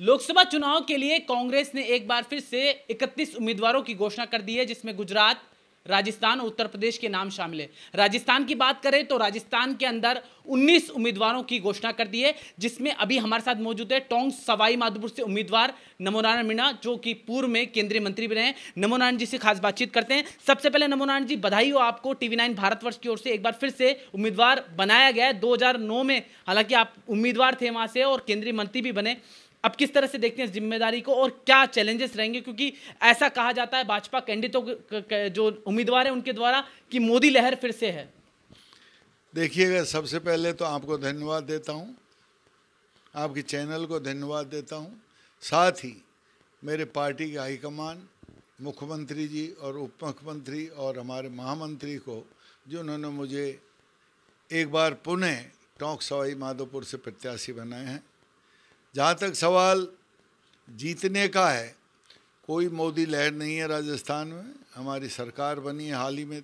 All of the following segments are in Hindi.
लोकसभा चुनाव के लिए कांग्रेस ने एक बार फिर से 31 उम्मीदवारों की घोषणा कर दी है जिसमें गुजरात राजस्थान और उत्तर प्रदेश के नाम शामिल है राजस्थान की बात करें तो राजस्थान के अंदर 19 उम्मीदवारों की घोषणा कर दी है जिसमें अभी हमारे साथ मौजूद है टोंग सवाई माधोपुर से उम्मीदवार नमोनारायण मीणा जो कि पूर्व में केंद्रीय मंत्री भी रहे नमोनारायण जी से खास बातचीत करते हैं सबसे पहले नमोनारायण जी बधाई हो आपको टीवी नाइन भारतवर्ष की ओर से एक बार फिर से उम्मीदवार बनाया गया है दो में हालांकि आप उम्मीदवार थे वहां से और केंद्रीय मंत्री भी बने अब किस तरह से देखते हैं इस जिम्मेदारी को और क्या चैलेंजेस रहेंगे क्योंकि ऐसा कहा जाता है भाजपा कैंडिडेटों जो उम्मीदवार हैं उनके द्वारा कि मोदी लहर फिर से है देखिएगा सबसे पहले तो आपको धन्यवाद देता हूँ आपके चैनल को धन्यवाद देता हूँ साथ ही मेरे पार्टी के हाईकमान मुख्यमंत्री जी और उप मुख्यमंत्री और हमारे महामंत्री को जिन्होंने मुझे एक बार पुनः टोंक सवाई माधोपुर से प्रत्याशी बनाए हैं जहाँ तक सवाल जीतने का है कोई मोदी लहर नहीं है राजस्थान में हमारी सरकार बनी है हाल ही में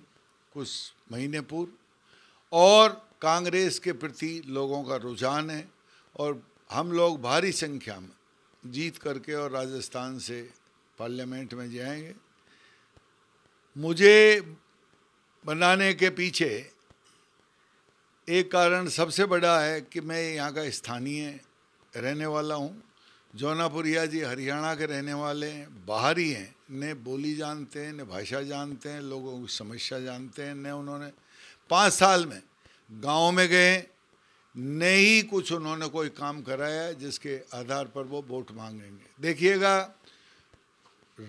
कुछ महीने पूर्व और कांग्रेस के प्रति लोगों का रुझान है और हम लोग भारी संख्या में जीत करके और राजस्थान से पार्लियामेंट में जाएंगे मुझे बनाने के पीछे एक कारण सबसे बड़ा है कि मैं यहाँ का स्थानीय रहने वाला हूँ जौनापुरिया जी हरियाणा के रहने वाले हैं बाहरी हैं न बोली जानते हैं न भाषा जानते हैं लोगों की समस्या जानते हैं न उन्होंने पाँच साल में गांव में गए न ही कुछ उन्होंने कोई काम कराया जिसके आधार पर वो वोट मांगेंगे देखिएगा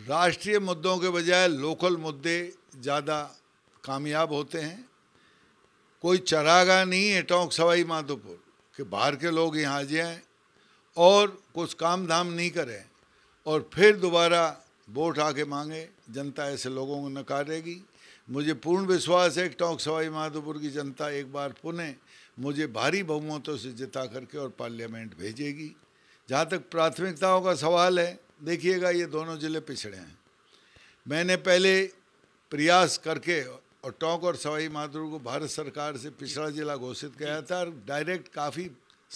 राष्ट्रीय मुद्दों के बजाय लोकल मुद्दे ज़्यादा कामयाब होते हैं कोई चरागा नहीं है टोंक सवाई माधोपुर कि बाहर के लोग यहाँ आ जाएँ और कुछ काम धाम नहीं करें और फिर दोबारा वोट आके मांगे जनता ऐसे लोगों को नकारेगी मुझे पूर्ण विश्वास है कि टोंक सवाई माधोपुर की जनता एक बार पुनः मुझे भारी बहुमतों से जिता करके और पार्लियामेंट भेजेगी जहाँ तक प्राथमिकताओं का सवाल है देखिएगा ये दोनों ज़िले पिछड़े हैं मैंने पहले प्रयास करके और टोंक और सवाई माधोपुर को भारत सरकार से पिछड़ा ज़िला घोषित किया था और डायरेक्ट काफ़ी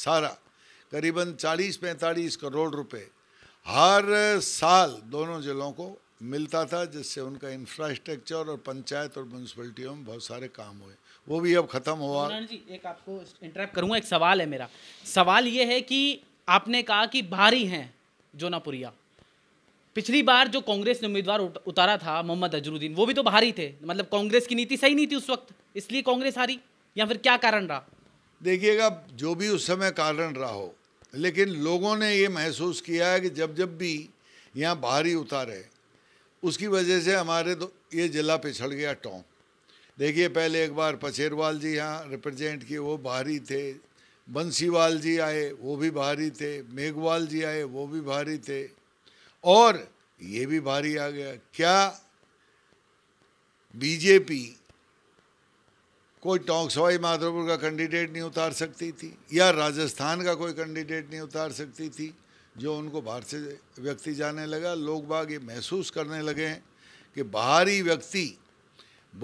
सारा करीबन 40-45 करोड़ रुपए हर साल दोनों ज़िलों को मिलता था जिससे उनका इंफ्रास्ट्रक्चर और पंचायत और म्यूनसिपलिटियों में बहुत सारे काम हुए वो भी अब ख़त्म हुआ जी एक आपको इंटरेप्ट करूँगा एक सवाल है मेरा सवाल ये है कि आपने कहा कि भारी हैं जोनापुरिया पिछली बार जो कांग्रेस ने उम्मीदवार उतारा था मोहम्मद अजरुद्दीन वो भी तो भारी थे मतलब कांग्रेस की नीति सही नहीं थी उस वक्त इसलिए कांग्रेस हारी या फिर क्या कारण रहा देखिएगा जो भी उस समय कारण रहा हो लेकिन लोगों ने ये महसूस किया है कि जब जब भी यहाँ बाहरी उतारे उसकी वजह से हमारे तो ये ज़िला पिछड़ गया टॉप देखिए पहले एक बार पछेरवाल जी यहाँ रिप्रेजेंट किए वो बाहरी थे बंसीवाल जी आए वो भी बाहरी थे मेघवाल जी आए वो भी बाहरी थे और ये भी भारी आ गया क्या बीजेपी कोई टोंक माधोपुर का कैंडिडेट नहीं उतार सकती थी या राजस्थान का कोई कैंडिडेट नहीं उतार सकती थी जो उनको बाहर से व्यक्ति जाने लगा लोग बाग ये महसूस करने लगे हैं कि बाहरी व्यक्ति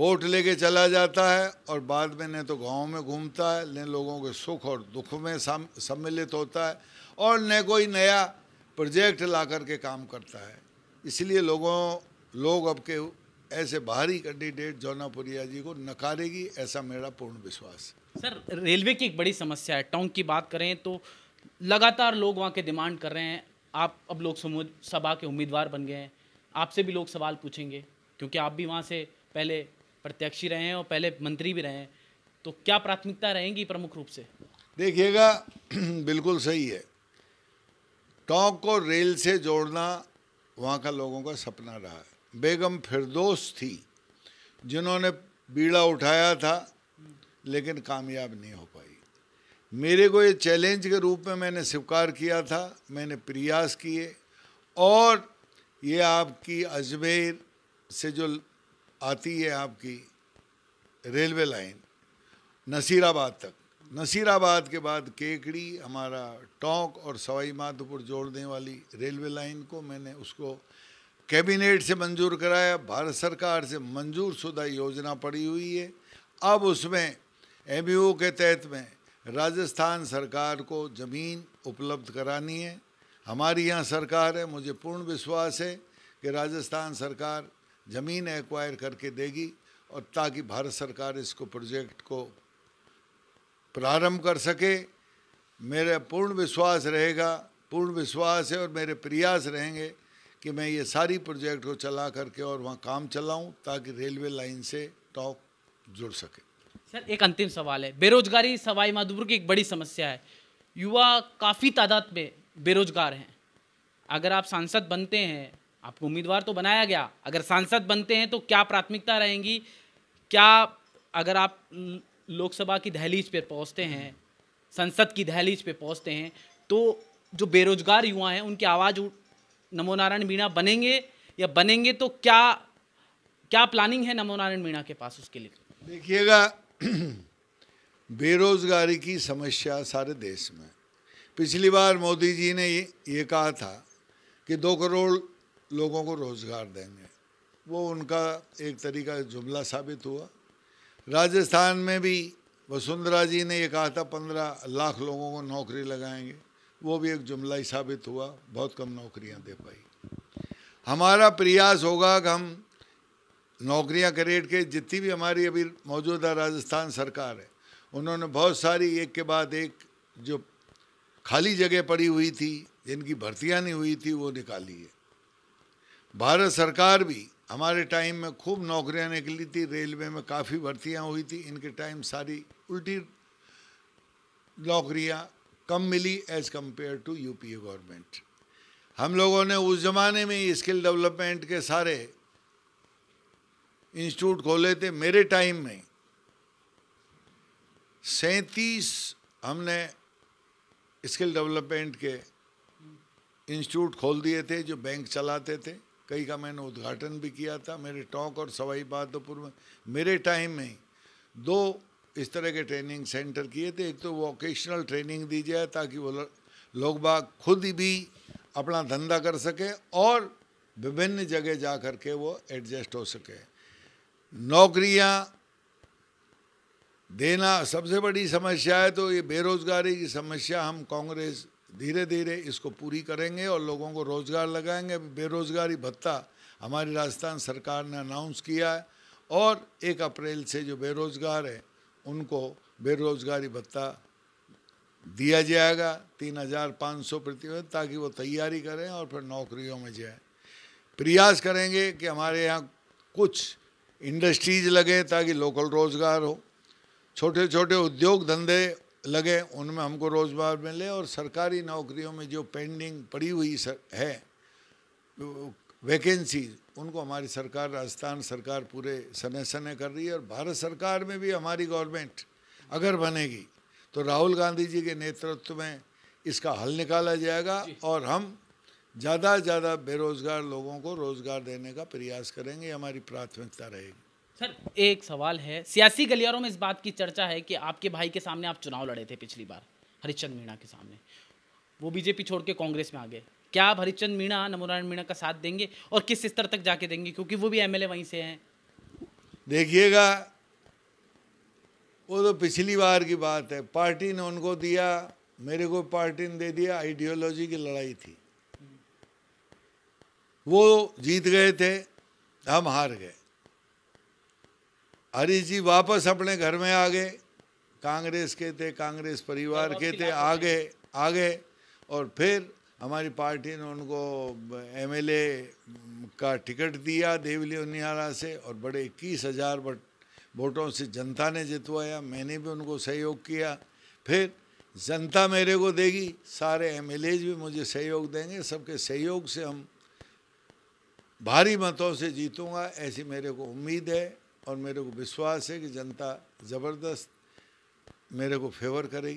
वोट लेके चला जाता है और बाद में न तो गाँव में घूमता है न लोगों के सुख और दुख में सम्मिलित होता है और न कोई नया प्रोजेक्ट ला के काम करता है इसलिए लोगों लोग अब के ऐसे बाहरी कैंडिडेट जौनापुरिया जी को नकारेगी ऐसा मेरा पूर्ण विश्वास है सर रेलवे की एक बड़ी समस्या है टोंक की बात करें तो लगातार लोग वहाँ के डिमांड कर रहे हैं आप अब लोक सभा के उम्मीदवार बन गए हैं आपसे भी लोग सवाल पूछेंगे क्योंकि आप भी वहाँ से पहले प्रत्यक्षी रहे हैं और पहले मंत्री भी रहे हैं तो क्या प्राथमिकता रहेंगी प्रमुख रूप से देखिएगा बिल्कुल सही है टोंक को रेल से जोड़ना वहाँ का लोगों का सपना रहा है बेगम फिरदोस थी जिन्होंने बीड़ा उठाया था लेकिन कामयाब नहीं हो पाई मेरे को ये चैलेंज के रूप में मैंने स्वीकार किया था मैंने प्रयास किए और ये आपकी अजमेर से जो आती है आपकी रेलवे लाइन नसीराबाद तक नसीराबाद के बाद केकड़ी हमारा टोंक और सवाई माधोपुर जोड़ने वाली रेलवे लाइन को मैंने उसको कैबिनेट से मंजूर कराया भारत सरकार से मंजूर शुदा योजना पड़ी हुई है अब उसमें एम के तहत में राजस्थान सरकार को ज़मीन उपलब्ध करानी है हमारी यहाँ सरकार है मुझे पूर्ण विश्वास है कि राजस्थान सरकार ज़मीन एक्वायर करके देगी और ताकि भारत सरकार इसको प्रोजेक्ट को प्रारंभ कर सके मेरा पूर्ण विश्वास रहेगा पूर्ण विश्वास है और मेरे प्रयास रहेंगे कि मैं ये सारी प्रोजेक्ट को चला करके और वहाँ काम चलाऊँ ताकि रेलवे लाइन से टॉप जुड़ सके सर एक अंतिम सवाल है बेरोजगारी सवाई माधोपुर की एक बड़ी समस्या है युवा काफ़ी तादाद में बेरोजगार हैं अगर आप सांसद बनते हैं आपको उम्मीदवार तो बनाया गया अगर सांसद बनते हैं तो क्या प्राथमिकता रहेंगी क्या अगर आप लोकसभा की दहलीज पर पहुँचते हैं संसद की दहलीज पर पहुँचते हैं तो जो बेरोजगार युवा हैं उनकी आवाज़ नमो नारायण मीणा बनेंगे या बनेंगे तो क्या क्या प्लानिंग है नमो नारायण मीणा के पास उसके लिए देखिएगा बेरोजगारी की समस्या सारे देश में पिछली बार मोदी जी ने ये, ये कहा था कि दो करोड़ लोगों को रोजगार देंगे वो उनका एक तरीका जुमला साबित हुआ राजस्थान में भी वसुंधरा जी ने ये कहा था पंद्रह लाख लोगों को नौकरी लगाएंगे वो भी एक जुमला ही साबित हुआ बहुत कम नौकरियां दे पाई हमारा प्रयास होगा कि हम नौकरियां क्रिएट के जितनी भी हमारी अभी मौजूदा राजस्थान सरकार है उन्होंने बहुत सारी एक के बाद एक जो खाली जगह पड़ी हुई थी जिनकी भर्तियां नहीं हुई थी वो निकाली है भारत सरकार भी हमारे टाइम में खूब नौकरियां निकली थी रेलवे में काफ़ी भर्तियां हुई थी इनके टाइम सारी उल्टी नौकरियां कम मिली as compared to UPA government हम लोगों ने उस ज़माने में ही स्किल डेवलपमेंट के सारे इंस्टीट्यूट खोले थे मेरे टाइम में सैंतीस हमने स्किल डेवलपमेंट के इंस्टीट्यूट खोल दिए थे जो बैंक चलाते थे कई का मैंने उद्घाटन भी किया था मेरे टोंक और सवाई माधोपुर में मेरे टाइम में दो इस तरह के ट्रेनिंग सेंटर किए थे एक तो वोकेशनल ट्रेनिंग दी जाए ताकि वो लोग बाग खुद भी अपना धंधा कर सके और विभिन्न जगह जा कर के वो एडजस्ट हो सके नौकरियां देना सबसे बड़ी समस्या है तो ये बेरोज़गारी की समस्या हम कांग्रेस धीरे धीरे इसको पूरी करेंगे और लोगों को रोज़गार लगाएंगे बेरोज़गारी भत्ता हमारी राजस्थान सरकार ने अनाउंस किया है और एक अप्रैल से जो बेरोज़गार है उनको बेरोजगारी भत्ता दिया जाएगा तीन हजार पाँच सौ प्रतिशत ताकि वो तैयारी करें और फिर नौकरियों में जाए प्रयास करेंगे कि हमारे यहाँ कुछ इंडस्ट्रीज लगे ताकि लोकल रोज़गार हो छोटे छोटे उद्योग धंधे लगे उनमें हमको रोज़गार मिले और सरकारी नौकरियों में जो पेंडिंग पड़ी हुई है वैकेंसी उनको हमारी सरकार राजस्थान सरकार पूरे सने सने कर रही है और भारत सरकार में भी हमारी गवर्नमेंट अगर बनेगी तो राहुल गांधी जी के नेतृत्व में इसका हल निकाला जाएगा और हम ज़्यादा से ज़्यादा बेरोज़गार लोगों को रोज़गार देने का प्रयास करेंगे हमारी प्राथमिकता रहेगी सर एक सवाल है सियासी गलियारों में इस बात की चर्चा है कि आपके भाई के सामने आप चुनाव लड़े थे पिछली बार हरिश्चंद्र मीणा के सामने वो बीजेपी छोड़ के कांग्रेस में आ गए क्या आप हरिचंद मीणा नमोनारायण मीणा का साथ देंगे और किस स्तर तक जाके देंगे क्योंकि वो भी एम वहीं से हैं देखिएगा वो तो पिछली बार की बात है पार्टी ने उनको दिया मेरे को पार्टी ने दे दिया आइडियोलॉजी की लड़ाई थी वो जीत गए थे हम हार गए हरीश जी वापस अपने घर में आ गए कांग्रेस के थे कांग्रेस परिवार के थे आ गए आ गए और फिर हमारी पार्टी ने उनको एमएलए का टिकट दिया देवली उनियारा से और बड़े इक्कीस हज़ार वोटों से जनता ने जितवाया मैंने भी उनको सहयोग किया फिर जनता मेरे को देगी सारे एम भी मुझे सहयोग देंगे सबके सहयोग से हम भारी मतों से जीतूंगा ऐसी मेरे को उम्मीद है और मेरे को विश्वास है कि जनता ज़बरदस्त मेरे को फेवर करेगी